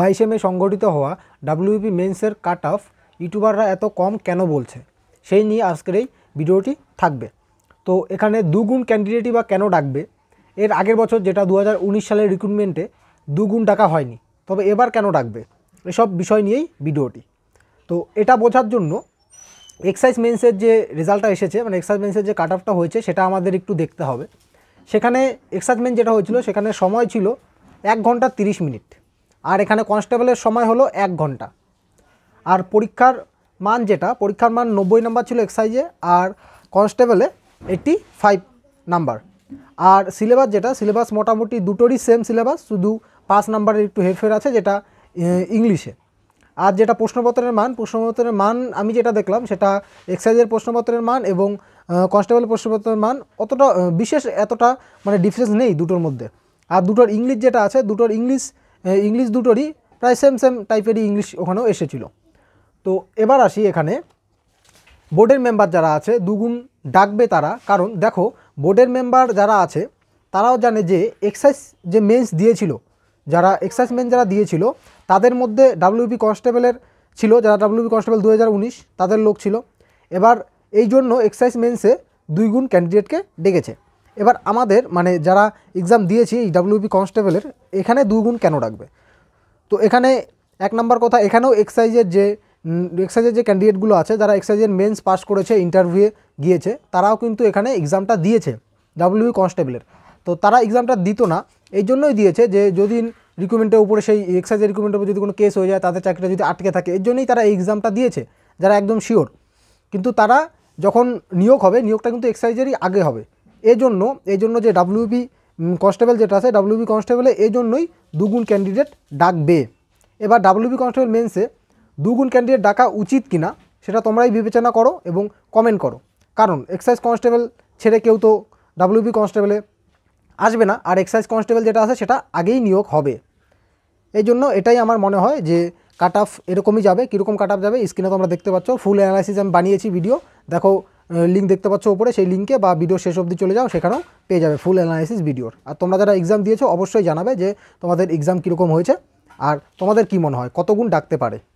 বাইশে মে সংগঠিত হওয়া ডাব্লিউপি মেন্সের কাট অফ ইউটিউবাররা এত কম কেন বলছে সেই নিয়ে আজকের এই ভিডিওটি থাকবে তো এখানে দুগুণ ক্যান্ডিডেটই বা কেন ডাকবে এর আগের বছর যেটা দু সালের রিক্রুটমেন্টে দুগুণ ডাকা হয়নি তবে এবার কেন ডাকবে এসব বিষয় নিয়েই ভিডিওটি তো এটা বোঝার জন্য এক্সাইজ মেন্সের যে রেজাল্টটা এসেছে মানে এক্সাইজ মেন্সের যে কাট অফটা হয়েছে সেটা আমাদের একটু দেখতে হবে সেখানে এক্সাইজ যেটা হয়েছিল সেখানে সময় ছিল এক ঘন্টা তিরিশ মিনিট আর এখানে কনস্টেবলের সময় হলো এক ঘন্টা আর পরীক্ষার মান যেটা পরীক্ষার মান নব্বই নাম্বার ছিল এক্সাইজে আর কনস্টেবলে এটি ফাইভ নাম্বার আর সিলেবাস যেটা সিলেবাস মোটামুটি দুটোরই সেম সিলেবাস শুধু পাঁচ নাম্বারের একটু হেরফের আছে যেটা ইংলিশে আর যেটা প্রশ্নপত্রের মান প্রশ্নপত্রের মান আমি যেটা দেখলাম সেটা এক্সাইজের প্রশ্নপত্রের মান এবং কনস্টেবল প্রশ্নপত্রের মান অতটা বিশেষ এতটা মানে ডিফারেন্স নেই দুটোর মধ্যে আর দুটোর ইংলিশ যেটা আছে দুটোর ইংলিশ ইংলিশ দুটোরই প্রায় সেম সেম টাইপেরই ইংলিশ ওখানেও এসেছিল তো এবার আসি এখানে বোর্ডের মেম্বার যারা আছে দুগুণ ডাকবে তারা কারণ দেখো বোর্ডের মেম্বার যারা আছে তারাও জানে যে এক্সাইজ যে মেন্স দিয়েছিল যারা এক্সাইজ মেন যারা দিয়েছিল তাদের মধ্যে ডাব্লিউপি কনস্টেবলের ছিল যারা ডাব্লিউপি কনস্টেবল দু তাদের লোক ছিল এবার এই জন্য এক্সাইজ মেন্সে দুই গুণ ক্যান্ডিডেটকে ডেকেছে এবার আমাদের মানে যারা এক্সাম দিয়েছি এই কনস্টেবলের এখানে দুগুণ কেন রাখবে তো এখানে এক নম্বর কথা এখানেও এক্সাইজের যে এক্সাইজের যে ক্যান্ডিডেটগুলো আছে যারা এক্সাইজের মেন্স পাস করেছে ইন্টারভিউয়ে গিয়েছে তারাও কিন্তু এখানে এক্সামটা দিয়েছে ডাব্লিউবি কনস্টেবলের তো তারা এক্সামটা দিত না এই জন্যই দিয়েছে যে যদি রিকুইমেন্টের উপরে সেই এক্সাইজের রিকুইমেন্টের উপর যদি কোনো কেস হয়ে যায় তাদের চাকরিটা যদি আটকে থাকে এর জন্যই তারা এই এক্সামটা দিয়েছে যারা একদম শিওর কিন্তু তারা যখন নিয়োগ হবে নিয়োগটা কিন্তু এক্সাইজেরই আগে হবে এজন্য এই জন্য যে ডাব্লিউবি কনস্টেবল যেটা আছে ডাব্লিউবি কনস্টেবলে এই জন্যই দুগুণ ক্যান্ডিডেট ডাকবে এবার ডাব্লিউবি কনস্টেবল মেন্সে দুগুণ ক্যান্ডিডেট ডাকা উচিত কিনা সেটা তোমরাই বিবেচনা করো এবং কমেন্ট করো কারণ এক্সাইজ কনস্টেবল ছেড়ে কেউ তো ডাব্লিউবি কনস্টেবলে আসবে না আর এক্সাইজ কনস্টেবল যেটা আছে সেটা আগেই নিয়োগ হবে এই জন্য এটাই আমার মনে হয় যে কাট অফ এরকমই যাবে কীরকম কাট অফ যাবে স্ক্রিনে তোমরা দেখতে পাচ্ছ ফুল অ্যানালাইসিস আমি বানিয়েছি ভিডিও দেখো লিঙ্ক দেখতে পাচ্ছ ওপরে সেই লিঙ্কে বা ভিডিও শেষ অবধি চলে যাও সেখানেও পেয়ে যাবে ফুল অ্যানালাইসিস ভিডিওর আর তোমরা যারা এক্সাম দিয়েছো অবশ্যই জানাবে যে তোমাদের এক্সাম কীরকম হয়েছে আর তোমাদের কী মনে হয় কত গুণ ডাকতে পারে